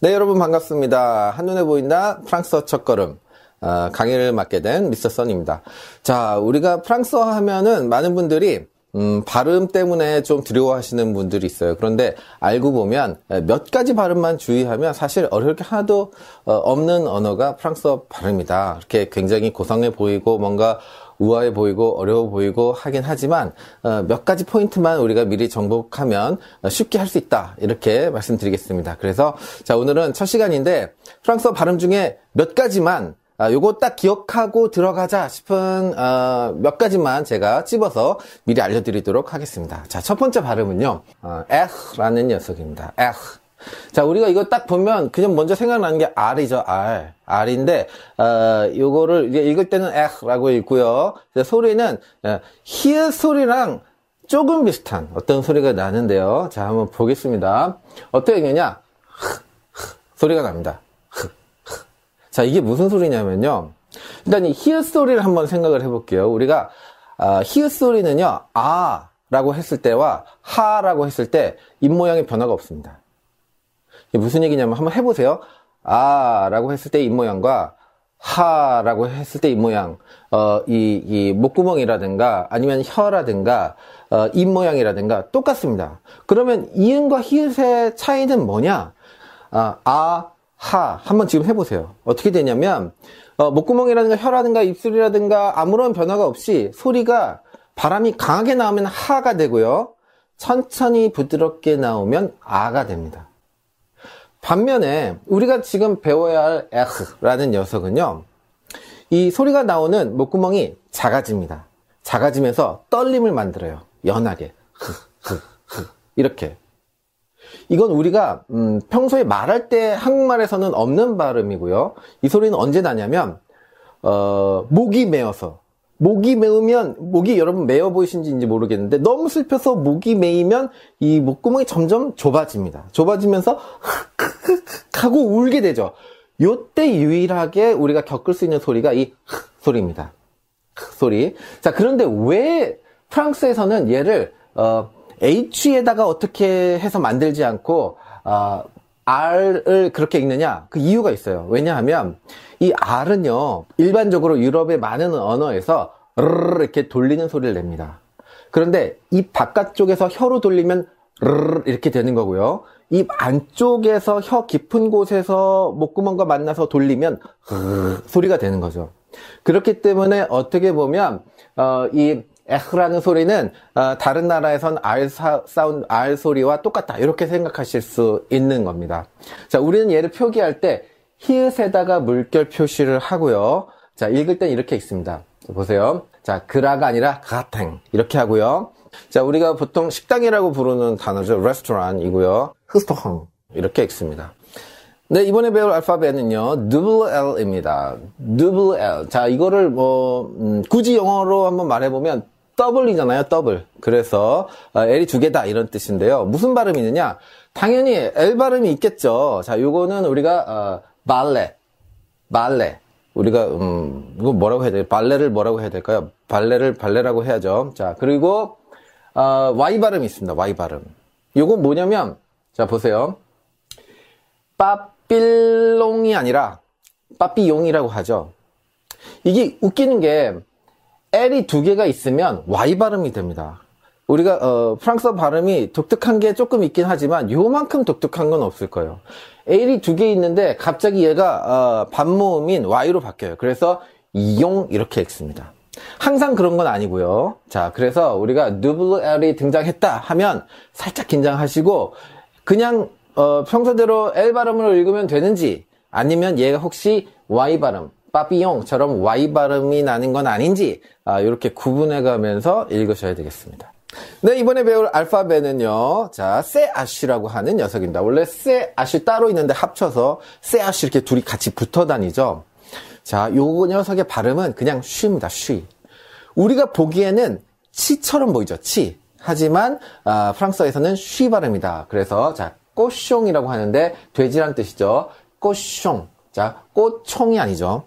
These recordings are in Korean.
네, 여러분 반갑습니다. 한눈에 보인다 프랑스어 첫걸음. 어, 강의를 맡게 된 미스터 선입니다. 자, 우리가 프랑스어 하면은 많은 분들이 음, 발음 때문에 좀 두려워하시는 분들이 있어요. 그런데 알고 보면 몇 가지 발음만 주의하면 사실 어려울 게 하나도 어, 없는 언어가 프랑스어 발음이다. 이렇게 굉장히 고상해 보이고 뭔가 우아해 보이고 어려워 보이고 하긴 하지만 어, 몇 가지 포인트만 우리가 미리 정복하면 쉽게 할 수 있다 이렇게 말씀드리겠습니다. 그래서 자 오늘은 첫 시간인데 프랑스어 발음 중에 몇 가지만 아, 요거 딱 기억하고 들어가자 싶은 어, 몇 가지만 제가 찝어서 미리 알려드리도록 하겠습니다. 자, 첫 번째 발음은요, 어, 에흐라는 녀석입니다. 에흐. 자, 우리가 이거 딱 보면 그냥 먼저 생각나는 게 R이죠, R. R인데, 어, 요거를 읽을 때는 F라고 읽고요. 소리는, 히읗 어, 소리랑 조금 비슷한 어떤 소리가 나는데요. 자, 한번 보겠습니다. 어떻게 되냐? 소리가 납니다. 자, 이게 무슨 소리냐면요. 일단 이 히읗 소리를 한번 생각을 해볼게요. 우리가, 히읗 어, 소리는요, 아, 라고 했을 때와 하라고 했을 때 입모양의 변화가 없습니다. 이게 무슨 얘기냐면 한번 해보세요. 아 라고 했을 때 입모양과 하 라고 했을 때 입모양 어, 이, 이 목구멍이라든가 아니면 혀라든가 어, 입모양이라든가 똑같습니다. 그러면 이음과 히읗의 차이는 뭐냐? 아, 아, 하 한번 지금 해보세요. 어떻게 되냐면 어, 목구멍이라든가 혀라든가 입술이라든가 아무런 변화가 없이 소리가 바람이 강하게 나오면 하가 되고요. 천천히 부드럽게 나오면 아가 됩니다. 반면에 우리가 지금 배워야 할 에흐라는 녀석은요. 이 소리가 나오는 목구멍이 작아집니다. 작아지면서 떨림을 만들어요. 연하게. 흐흐흐 이렇게. 이건 우리가 음, 평소에 말할 때 한국말에서는 없는 발음이고요. 이 소리는 언제 나냐면 어, 목이 메어서 목이 메우면 목이 여러분 메어 보이신지 모르겠는데 너무 슬퍼서 목이 메이면 이 목구멍이 점점 좁아집니다. 좁아지면서 흑흑흑 하고 울게 되죠. 요때 유일하게 우리가 겪을 수 있는 소리가 이 흑 소리입니다. 흑 소리. 자 그런데 왜 프랑스에서는 얘를 어, H에다가 어떻게 해서 만들지 않고 어, R을 그렇게 읽느냐? 그 이유가 있어요. 왜냐하면 이 R은요, 일반적으로 유럽의 많은 언어에서 이렇게 돌리는 소리를 냅니다. 그런데 입 바깥쪽에서 혀로 돌리면 이렇게 되는 거고요. 입 안쪽에서 혀 깊은 곳에서 목구멍과 만나서 돌리면 소리가 되는 거죠. 그렇기 때문에 어떻게 보면 어, 이 에흐라는 소리는 어, 다른 나라에선 알 사운드 R 소리와 똑같다 이렇게 생각하실 수 있는 겁니다. 자, 우리는 얘를 표기할 때 히읗에다가 물결 표시를 하고요. 자, 읽을 땐 이렇게 읽습니다. 보세요. 자, 그라가 아니라 가탱 이렇게 하고요. 자, 우리가 보통 식당이라고 부르는 단어죠. 레스토랑이고요. 흐스토헝 이렇게 읽습니다. 네, 이번에 배울 알파벳은요, double L입니다. double L. 자, 이거를 뭐, 음, 굳이 영어로 한번 말해보면, 더블이잖아요, 더블. 그래서 아, L이 두 개다 이런 뜻인데요. 무슨 발음이 있느냐? 당연히 L 발음이 있겠죠. 자, 요거는 우리가 어, 발레, 발레. 우리가 음, 이거 뭐라고 해야 돼? 요 발레를 뭐라고 해야 될까요? 발레를 발레라고 해야죠. 자, 그리고 어, Y 발음이 있습니다. Y 발음. 요건 뭐냐면 자, 보세요. 빠삘롱이 아니라 빠삐용이라고 하죠. 이게 웃기는 게 L이 두 개가 있으면 Y 발음이 됩니다. 우리가 어, 프랑스어 발음이 독특한 게 조금 있긴 하지만 요만큼 독특한 건 없을 거예요. L이 두 개 있는데 갑자기 얘가 어, 반모음인 Y로 바뀌어요. 그래서 이용 이렇게 읽습니다. 항상 그런 건 아니고요. 자, 그래서 우리가 누블 L이 등장했다 하면 살짝 긴장하시고 그냥 어, 평소대로 L 발음으로 읽으면 되는지 아니면 얘가 혹시 Y 발음 빠비용처럼 Y 발음이 나는 건 아닌지 아, 이렇게 구분해 가면서 읽으셔야 되겠습니다. 네, 이번에 배울 알파벳은요. 자, 세아쉬라고 하는 녀석입니다. 원래 세아쉬 따로 있는데 합쳐서 세아쉬 이렇게 둘이 같이 붙어 다니죠. 자, 요 녀석의 발음은 그냥 쉬입니다. 쉬. 우리가 보기에는 치처럼 보이죠. 치. 하지만 아, 프랑스어에서는 쉬 발음이다. 그래서 자, 꼬숑이라고 하는데 돼지란 뜻이죠. 꽃숑 자, 꼬총이 아니죠.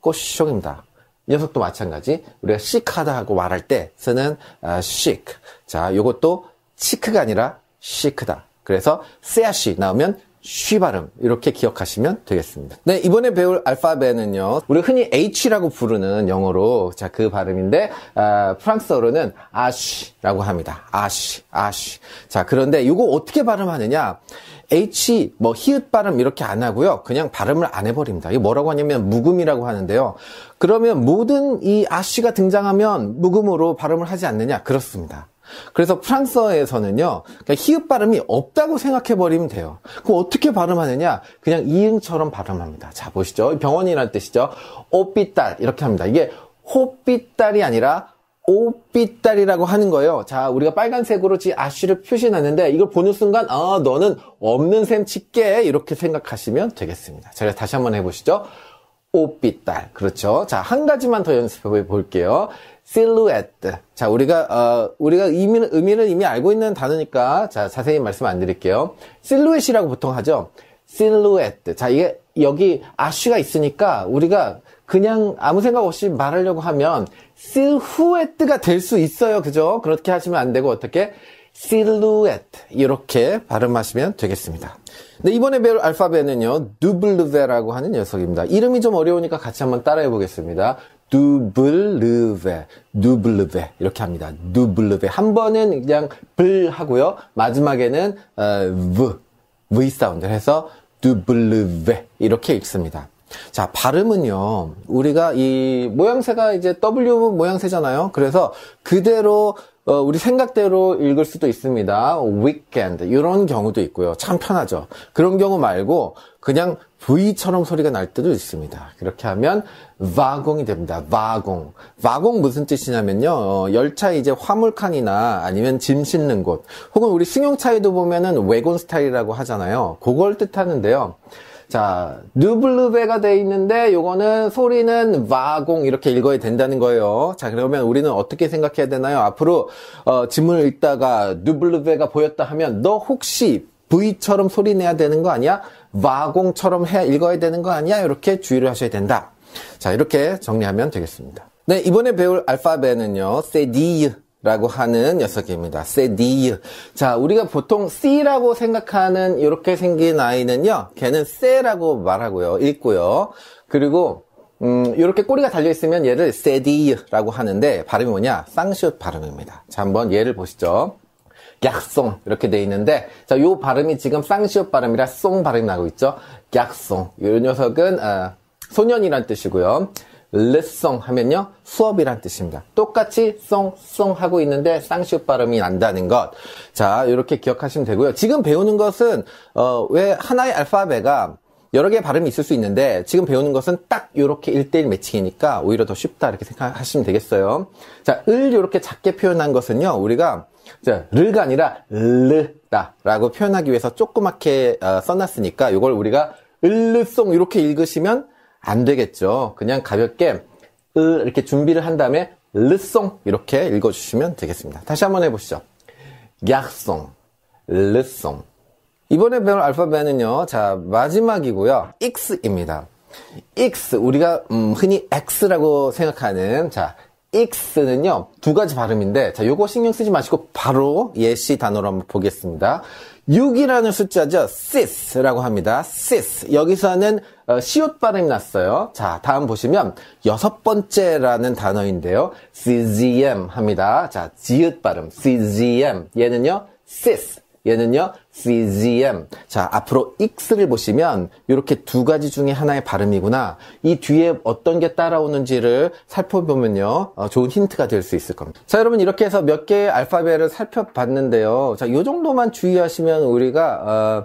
꽃쇼입니다 녀석도 마찬가지. 우리가 시크하다 하고 말할 때 쓰는 어, 시크. 자, 요것도 시크가 아니라 시크다. 그래서 세아시 나오면 쉬 발음 이렇게 기억하시면 되겠습니다. 네 이번에 배울 알파벳은요 우리 흔히 H라고 부르는 영어로 자그 발음인데 어, 아, 프랑스어로는 아쉬라고 합니다. 아쉬 아쉬 자 그런데 이거 어떻게 발음하느냐 H 뭐 히읗 발음 이렇게 안 하고요 그냥 발음을 안 해버립니다. 이거 뭐라고 하냐면 묵음이라고 하는데요. 그러면 모든 이 아쉬가 등장하면 묵음으로 발음을 하지 않느냐 그렇습니다. 그래서 프랑스어에서는요, 그러니까 히읗 발음이 없다고 생각해버리면 돼요. 그럼 어떻게 발음하느냐? 그냥 이응처럼 발음합니다. 자, 보시죠. 병원이라는 뜻이죠. 오삐딸. 이렇게 합니다. 이게 호삐딸이 아니라 오삐딸이라고 하는 거예요. 자, 우리가 빨간색으로 지 아쉬를 표시놨는데 이걸 보는 순간 아, 너는 없는 셈 칠게 이렇게 생각하시면 되겠습니다. 자, 다시 한번 해보시죠. 오삐딸. 그렇죠. 자, 한 가지만 더 연습해 볼게요. silhouette. 자, 우리가 어, 우리가 의미는, 의미는 이미 알고 있는 단어니까 자, 자세히 말씀 안 드릴게요. 실루엣이라고 보통 하죠. 실루엣. 자, 이게 여기 아쉬가 있으니까 우리가 그냥 아무 생각 없이 말하려고 하면 실후엣가 될 수 있어요. 그죠? 그렇게 하시면 안 되고 어떻게 실루엣 이렇게 발음하시면 되겠습니다. 네, 이번에 배울 알파벳은요. 두블루베라고 하는 녀석입니다. 이름이 좀 어려우니까 같이 한번 따라해 보겠습니다. 두블르베, 두블르베 이렇게 합니다. 두블르베 한 번은 그냥 블 하고요. 마지막에는 어, v, v 사운드를 해서 두블르베 이렇게 읽습니다. 자, 발음은요. 우리가 이 모양새가 이제 W 모양새잖아요. 그래서 그대로 어, 우리 생각대로 읽을 수도 있습니다. weekend 이런 경우도 있고요. 참 편하죠. 그런 경우 말고 그냥 V처럼 소리가 날 때도 있습니다. 그렇게 하면 와공이 됩니다. 와공. 와공 무슨 뜻이냐면요. 어, 열차 이제 화물칸이나 아니면 짐 싣는 곳 혹은 우리 승용차에도 보면은 외곤 스타일이라고 하잖아요. 그걸 뜻하는데요. 자, 르블루베가돼 있는데 요거는 소리는 와공 이렇게 읽어야 된다는 거예요. 자, 그러면 우리는 어떻게 생각해야 되나요? 앞으로 어, 지문을 읽다가 르블루베가 보였다 하면 너 혹시 V처럼 소리 내야 되는 거 아니야? 와공처럼 해 읽어야 되는 거 아니야? 이렇게 주의를 하셔야 된다. 자, 이렇게 정리하면 되겠습니다. 네, 이번에 배울 알파벳은요. 세디유 라고 하는 녀석입니다. 세디유. 자, 우리가 보통 C라고 생각하는 이렇게 생긴 아이는요. 걔는 세라고 말하고요. 읽고요. 그리고 음, 이렇게 꼬리가 달려 있으면 얘를 세디라고 유 하는데 발음이 뭐냐? 쌍시옷 발음입니다. 자, 한번 얘를 보시죠. 약송 이렇게 돼 있는데 자, 요 발음이 지금 쌍시옷 발음이라 송 발음이 나고 있죠. 약송. 요 녀석은 아, 소년이란 뜻이고요. 레송 하면요 수업이란 뜻입니다 똑같이 쏭 쏭 하고 있는데 쌍시옷 발음이 난다는 것자 이렇게 기억하시면 되고요 지금 배우는 것은 어, 왜 하나의 알파벳가 여러 개의 발음이 있을 수 있는데 지금 배우는 것은 딱 이렇게 1대1 매칭이니까 오히려 더 쉽다 이렇게 생각하시면 되겠어요 자 을 이렇게 작게 표현한 것은요 우리가 자, 르가 아니라 르다 라고 표현하기 위해서 조그맣게 어, 써놨으니까 이걸 우리가 을르송 이렇게 읽으시면 안 되겠죠. 그냥 가볍게 으 이렇게 준비를 한 다음에 르송 이렇게 읽어주시면 되겠습니다. 다시 한번 해보시죠. 약송, 르송. 이번에 배울 알파벳은요. 자 마지막이고요. 익스입니다. 익스 우리가 음, 흔히 X라고 생각하는 자 x 는요두 가지 발음인데, 자, 요거 신경 쓰지 마시고, 바로 예시 단어로 한번 보겠습니다. 6이라는 숫자죠. sis라고 합니다. sis. 여기서는 어, 시옷 발음이 났어요. 자, 다음 보시면 여섯 번째라는 단어인데요. cgm 합니다. 자, 지읒 발음, cgm. 얘는요, sis. 얘는요, CGM. 자, 앞으로 X를 보시면 이렇게 두 가지 중에 하나의 발음이구나. 이 뒤에 어떤 게 따라오는지를 살펴보면요. 어, 좋은 힌트가 될 수 있을 겁니다. 자, 여러분 이렇게 해서 몇 개의 알파벳을 살펴봤는데요. 자, 이 정도만 주의하시면 우리가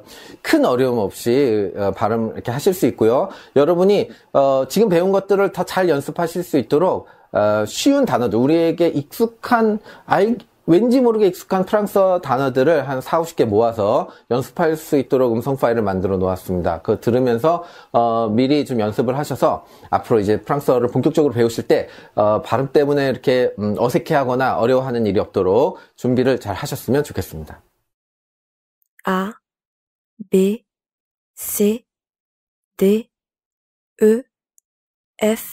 어, 큰 어려움 없이 어, 발음 이렇게 하실 수 있고요. 여러분이 어, 지금 배운 것들을 더 잘 연습하실 수 있도록 어, 쉬운 단어들, 우리에게 익숙한 알, 왠지 모르게 익숙한 프랑스어 단어들을 한 4, 50개 모아서 연습할 수 있도록 음성 파일을 만들어 놓았습니다. 그거 들으면서 어, 미리 좀 연습을 하셔서 앞으로 이제 프랑스어를 본격적으로 배우실 때 어, 발음 때문에 이렇게 음, 어색해하거나 어려워하는 일이 없도록 준비를 잘 하셨으면 좋겠습니다. A, B, C, D, E, F,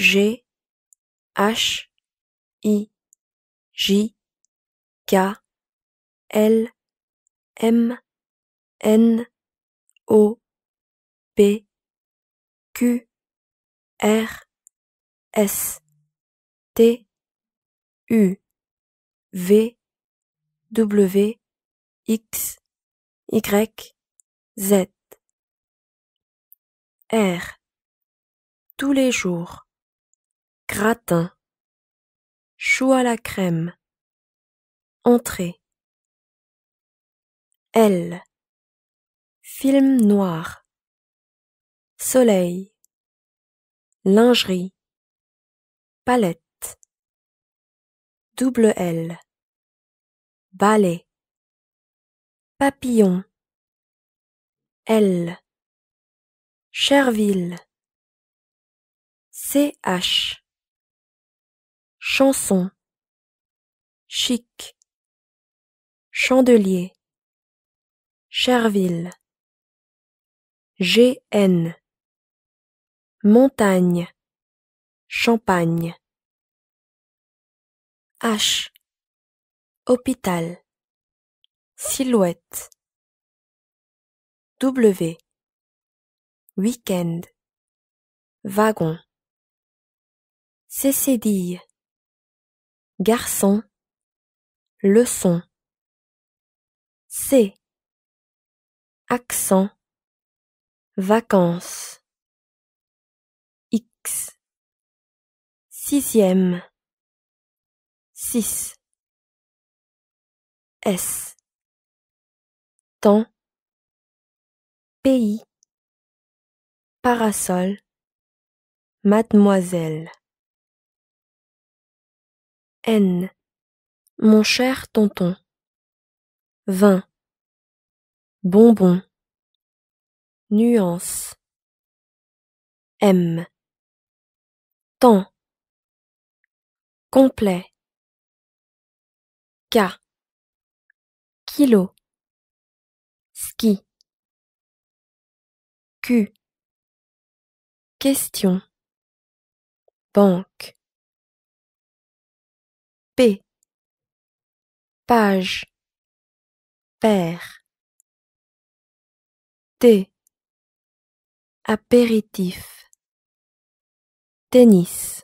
G, H, I, J K L M N O P Q R S T U V W X Y Z R Tous les jours Gratin Chou à la crème Entrée. L. Film noir. Soleil. Lingerie. Palette. Double L. Ballet. Papillon. L. Cherville. CH. Chanson. Chic. Chandelier Cherville GN Montagne Champagne H Hôpital Silhouette W Week-end Wagon Cécédille Garçon Leçon C. Accent. Vacances. X. Sixième. Six. S. Temps. Pays. Parasol. Mademoiselle. N. Mon cher tonton vin, bonbon, nuance, M, temps, complet, K, kilo, ski, Q, question, banque, P, page, père T. apéritif tennis